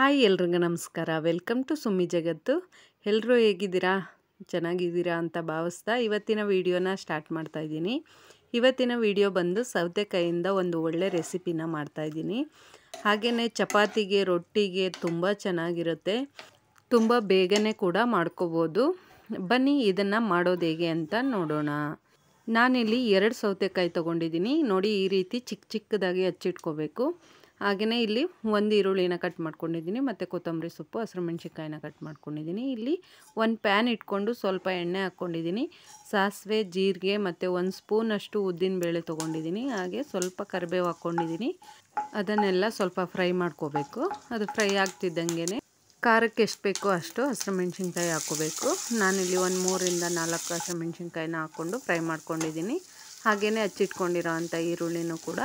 hi ಎಲ್ರಿಗೂ ನಮಸ್ಕಾರ welcome to ಸುಮ್ಮಿ ಜಗತ್ತು ಎಲ್ಲರೂ ಹೇಗಿದ್ದೀರಾ ಚೆನ್ನಾಗಿದ್ದೀರಾ ಅಂತ ಭಾವಿಸ್ತಾ ಇವತ್ತಿನ ವಿಡಿಯೋನ ಸ್ಟಾರ್ಟ್ ಮಾಡ್ತಾ ಇದ್ದೀನಿ ಇವತ್ತಿನ ವಿಡಿಯೋ ಬಂದು ಸೌತೆಕಾಯಿಂದ ಒಂದು ಒಳ್ಳೆ ರೆಸಿಪಿನ ಮಾಡ್ತಾಯಿದ್ದೀನಿ ಹಾಗೆಯೇ ಚಪಾತಿಗೆ ರೊಟ್ಟಿಗೆ ತುಂಬ ಚೆನ್ನಾಗಿರುತ್ತೆ ತುಂಬ ಬೇಗನೆ ಕೂಡ ಮಾಡ್ಕೋಬೋದು ಬನ್ನಿ ಇದನ್ನು ಮಾಡೋದು ಹೇಗೆ ಅಂತ ನೋಡೋಣ ನಾನಿಲ್ಲಿ ಎರಡು ಸೌತೆಕಾಯಿ ತೊಗೊಂಡಿದ್ದೀನಿ ನೋಡಿ ಈ ರೀತಿ ಚಿಕ್ಕ ಚಿಕ್ಕದಾಗಿ ಹಚ್ಚಿಟ್ಕೋಬೇಕು ಹಾಗೆಯೇ ಇಲ್ಲಿ ಒಂದು ಈರುಳ್ಳಿನ ಕಟ್ ಮಾಡ್ಕೊಂಡಿದ್ದೀನಿ ಮತ್ತು ಕೊತ್ತಂಬರಿ ಸೊಪ್ಪು ಹಸಿರು ಮೆಣಸಿನ್ಕಾಯಿನ ಕಟ್ ಮಾಡ್ಕೊಂಡಿದ್ದೀನಿ ಇಲ್ಲಿ ಒಂದು ಪ್ಯಾನ್ ಇಟ್ಕೊಂಡು ಸ್ವಲ್ಪ ಎಣ್ಣೆ ಹಾಕ್ಕೊಂಡಿದ್ದೀನಿ ಸಾಸಿವೆ ಜೀರಿಗೆ ಮತ್ತು ಒಂದು ಸ್ಪೂನಷ್ಟು ಬೇಳೆ ತೊಗೊಂಡಿದ್ದೀನಿ ಹಾಗೆ ಸ್ವಲ್ಪ ಕರಿಬೇವು ಹಾಕ್ಕೊಂಡಿದ್ದೀನಿ ಅದನ್ನೆಲ್ಲ ಸ್ವಲ್ಪ ಫ್ರೈ ಮಾಡ್ಕೋಬೇಕು ಅದು ಫ್ರೈ ಆಗ್ತಿದ್ದಂಗೆ ಖಾರಕ್ಕೆ ಎಷ್ಟು ಬೇಕೋ ಅಷ್ಟು ಹಸಿರು ಮೆಣಸಿನ್ಕಾಯಿ ಹಾಕ್ಕೋಬೇಕು ನಾನಿಲ್ಲಿ ಒಂದು ಮೂರಿಂದ ನಾಲ್ಕು ಹಸಿರು ಮೆಣಸಿನ್ಕಾಯಿನ ಹಾಕ್ಕೊಂಡು ಫ್ರೈ ಮಾಡ್ಕೊಂಡಿದ್ದೀನಿ ಹಾಗೆಯೇ ಹಚ್ಚಿಟ್ಕೊಂಡಿರೋ ಅಂಥ ಈರುಳ್ಳಿನೂ ಕೂಡ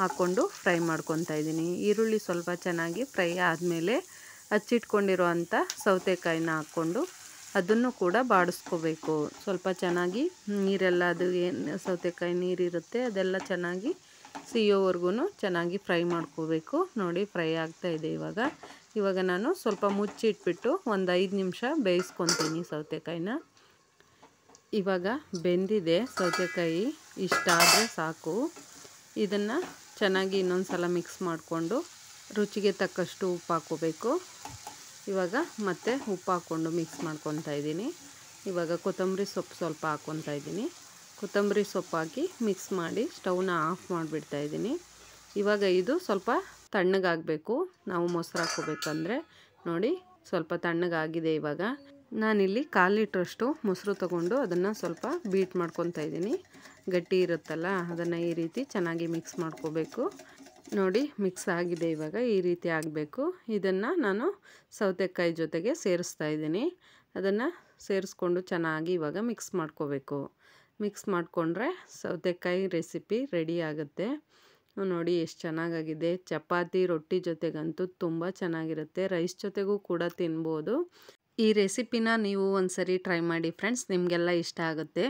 ಹಾಕ್ಕೊಂಡು ಫ್ರೈ ಮಾಡ್ಕೊತಾ ಇದ್ದೀನಿ ಈರುಳ್ಳಿ ಸ್ವಲ್ಪ ಚೆನ್ನಾಗಿ ಫ್ರೈ ಆದಮೇಲೆ ಹಚ್ಚಿಟ್ಕೊಂಡಿರೋ ಅಂಥ ಸೌತೆಕಾಯಿನ ಹಾಕ್ಕೊಂಡು ಅದನ್ನು ಕೂಡ ಬಾಡಿಸ್ಕೋಬೇಕು ಸ್ವಲ್ಪ ಚೆನ್ನಾಗಿ ನೀರೆಲ್ಲ ಅದು ಏನು ಸೌತೆಕಾಯಿ ನೀರಿರುತ್ತೆ ಅದೆಲ್ಲ ಚೆನ್ನಾಗಿ ಸಿಯೋವರೆಗೂ ಚೆನ್ನಾಗಿ ಫ್ರೈ ಮಾಡ್ಕೋಬೇಕು ನೋಡಿ ಫ್ರೈ ಆಗ್ತಾಯಿದೆ ಇವಾಗ ಇವಾಗ ನಾನು ಸ್ವಲ್ಪ ಮುಚ್ಚಿಟ್ಬಿಟ್ಟು ಒಂದು ಐದು ನಿಮಿಷ ಬೇಯಿಸ್ಕೊತೀನಿ ಸೌತೆಕಾಯಿನ ಇವಾಗ ಬೆಂದಿದೆ ಸೌತೆಕಾಯಿ ಇಷ್ಟಾದರೆ ಸಾಕು ಇದನ್ನು ಚೆನ್ನಾಗಿ ಇನ್ನೊಂದು ಸಲ ಮಿಕ್ಸ್ ಮಾಡಿಕೊಂಡು ರುಚಿಗೆ ತಕ್ಕಷ್ಟು ಉಪ್ಪು ಹಾಕೋಬೇಕು ಇವಾಗ ಮತ್ತೆ ಉಪ್ಪು ಹಾಕ್ಕೊಂಡು ಮಿಕ್ಸ್ ಮಾಡ್ಕೊತಾ ಇದ್ದೀನಿ ಇವಾಗ ಕೊತ್ತಂಬರಿ ಸೊಪ್ಪು ಸ್ವಲ್ಪ ಹಾಕ್ಕೊತಾ ಇದ್ದೀನಿ ಕೊತ್ತಂಬರಿ ಸೊಪ್ಪು ಹಾಕಿ ಮಿಕ್ಸ್ ಮಾಡಿ ಸ್ಟವ್ನ ಆಫ್ ಮಾಡಿಬಿಡ್ತಾ ಇದ್ದೀನಿ ಇವಾಗ ಇದು ಸ್ವಲ್ಪ ತಣ್ಣಗಾಗಬೇಕು ನಾವು ಮೊಸರು ಹಾಕೋಬೇಕಂದ್ರೆ ನೋಡಿ ಸ್ವಲ್ಪ ತಣ್ಣಗಾಗಿದೆ ಇವಾಗ ನಾನಿಲ್ಲಿ ಕಾಲು ಲೀಟ್ರಷ್ಟು ಮೊಸರು ತಗೊಂಡು ಅದನ್ನು ಸ್ವಲ್ಪ ಬೀಟ್ ಮಾಡ್ಕೊತಾ ಇದ್ದೀನಿ ಗಟ್ಟಿ ಇರುತ್ತಲ್ಲ ಅದನ್ನು ಈ ರೀತಿ ಚೆನ್ನಾಗಿ ಮಿಕ್ಸ್ ಮಾಡ್ಕೋಬೇಕು ನೋಡಿ ಮಿಕ್ಸ್ ಆಗಿದೆ ಇವಾಗ ಈ ರೀತಿ ಆಗಬೇಕು ಇದನ್ನು ನಾನು ಸೌತೆಕಾಯಿ ಜೊತೆಗೆ ಸೇರಿಸ್ತಾ ಇದ್ದೀನಿ ಅದನ್ನು ಸೇರಿಸ್ಕೊಂಡು ಚೆನ್ನಾಗಿ ಇವಾಗ ಮಿಕ್ಸ್ ಮಾಡ್ಕೋಬೇಕು ಮಿಕ್ಸ್ ಮಾಡಿಕೊಂಡ್ರೆ ಸೌತೆಕಾಯಿ ರೆಸಿಪಿ ರೆಡಿ ಆಗುತ್ತೆ ನೋಡಿ ಎಷ್ಟು ಚೆನ್ನಾಗಾಗಿದೆ ಚಪಾತಿ ರೊಟ್ಟಿ ಜೊತೆಗಂತೂ ತುಂಬ ಚೆನ್ನಾಗಿರುತ್ತೆ ರೈಸ್ ಜೊತೆಗೂ ಕೂಡ ತಿನ್ಬೋದು ಈ ರೆಸಿಪಿನ ನೀವು ಒಂದು ಸರಿ ಟ್ರೈ ಮಾಡಿ ಫ್ರೆಂಡ್ಸ್ ನಿಮಗೆಲ್ಲ ಇಷ್ಟ ಆಗುತ್ತೆ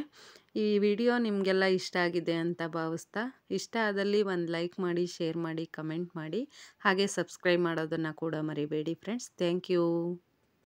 ಈ ವಿಡಿಯೋ ನಿಮಗೆಲ್ಲ ಇಷ್ಟ ಆಗಿದೆ ಅಂತ ಭಾವಿಸ್ತಾ ಇಷ್ಟ ಆದಲ್ಲಿ ಒಂದು ಲೈಕ್ ಮಾಡಿ ಶೇರ್ ಮಾಡಿ ಕಮೆಂಟ್ ಮಾಡಿ ಹಾಗೆ ಸಬ್ಸ್ಕ್ರೈಬ್ ಮಾಡೋದನ್ನು ಕೂಡ ಮರಿಬೇಡಿ ಫ್ರೆಂಡ್ಸ್ ಥ್ಯಾಂಕ್ ಯು